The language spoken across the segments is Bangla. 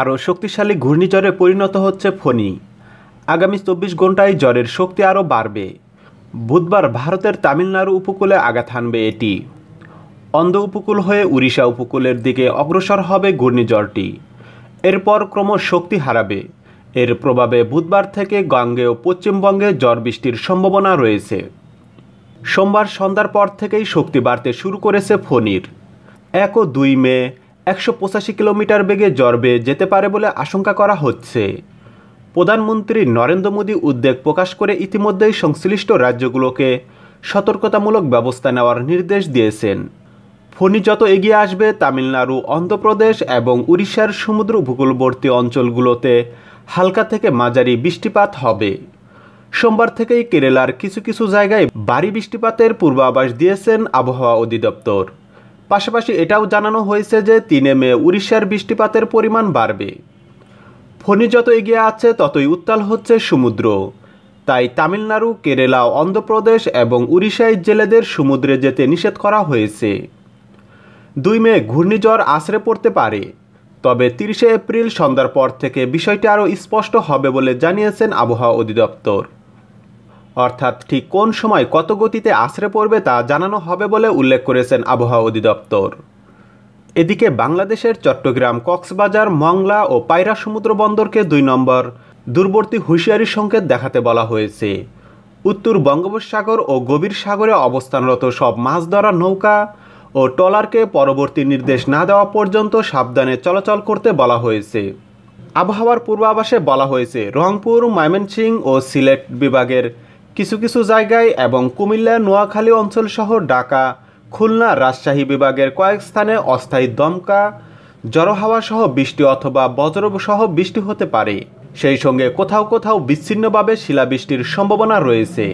আরও শক্তিশালী ঘূর্ণিঝড়ে পরিণত হচ্ছে ফণি আগামী চব্বিশ ঘন্টায় জ্বরের শক্তি আরও বাড়বে বুধবার ভারতের তামিলনাড়ু উপকূলে আঘাত হানবে এটি অন্ধ উপকূল হয়ে উড়িষ্যা উপকূলের দিকে অগ্রসর হবে ঘূর্ণিঝড়টি এরপর ক্রমশ শক্তি হারাবে এর প্রভাবে বুধবার থেকে গঙ্গে ও পশ্চিমবঙ্গে জ্বর বৃষ্টির সম্ভাবনা রয়েছে সোমবার সন্ধ্যার পর থেকেই শক্তি বাড়তে শুরু করেছে ফণির এক ও দুই মে একশো পঁচাশি কিলোমিটার বেগে জর্বে যেতে পারে বলে আশঙ্কা করা হচ্ছে প্রধানমন্ত্রী নরেন্দ্র মোদী উদ্বেগ প্রকাশ করে ইতিমধ্যেই সংশ্লিষ্ট রাজ্যগুলোকে সতর্কতামূলক ব্যবস্থা নেওয়ার নির্দেশ দিয়েছেন ফণি যত এগিয়ে আসবে তামিলনাড়ু অন্ধ্রপ্রদেশ এবং উড়িষ্যার সমুদ্র উপকূলবর্তী অঞ্চলগুলোতে হালকা থেকে মাঝারি বৃষ্টিপাত হবে সোমবার থেকেই কেরালার কিছু কিছু জায়গায় বাড়ি বৃষ্টিপাতের পূর্বাভাস দিয়েছেন আবহাওয়া অধিদপ্তর পাশাপাশি এটাও জানানো হয়েছে যে তিনে মে উড়িষ্যার বৃষ্টিপাতের পরিমাণ বাড়বে ফণি যত এগিয়ে আছে ততই উত্তাল হচ্ছে সমুদ্র তাই তামিলনাড়ু কেরালা অন্ধ্রপ্রদেশ এবং উড়িষ্যায় জেলেদের সমুদ্রে যেতে নিষেধ করা হয়েছে দুই মে ঘূর্ণিঝড় আশ্রে পড়তে পারে তবে তিরিশে এপ্রিল সন্ধ্যার পর থেকে বিষয়টি আরও স্পষ্ট হবে বলে জানিয়েছেন আবহাওয়া অধিদপ্তর অর্থাৎ ঠিক কোন সময় কত গতিতে আশ্রে পড়বে তা জানানো হবে বলে উল্লেখ করেছেন আবহাওয়া অধিদপ্তর এদিকে বাংলাদেশের চট্টগ্রাম কক্সবাজার মংলা ও পায়রা সমুদ্র বন্দরকে দুই নম্বর দূরবর্তী হুঁশিয়ারি সংকেত দেখাতে বলা হয়েছে উত্তর বঙ্গোপসাগর ও গভীর সাগরে অবস্থানরত সব মাছ ধরা নৌকা ও ট্রলারকে পরবর্তী নির্দেশ না দেওয়া পর্যন্ত সাবধানে চলাচল করতে বলা হয়েছে আবহাওয়ার পূর্বাভাসে বলা হয়েছে রংপুর ময়মনসিং ও সিলেট বিভাগের কিছু কিছু জায়গায় এবং কুমিল্লা নোয়াখালী অঞ্চল সহ ঢাকা খুলনা রাজশাহী বিভাগের কয়েক স্থানে অস্থায়ী দমকা জড়ো হাওয়া সহ বৃষ্টি অথবা বজ্রব সহ বৃষ্টি হতে পারে সেই সঙ্গে কোথাও কোথাও বিচ্ছিন্নভাবে শিলাবৃষ্টির সম্ভাবনা রয়েছে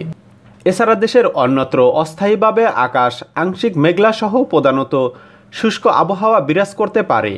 এছাড়া দেশের অন্যত্র অস্থায়ীভাবে আকাশ আংশিক মেঘলা সহ প্রধানত শুষ্ক আবহাওয়া বিরাজ করতে পারে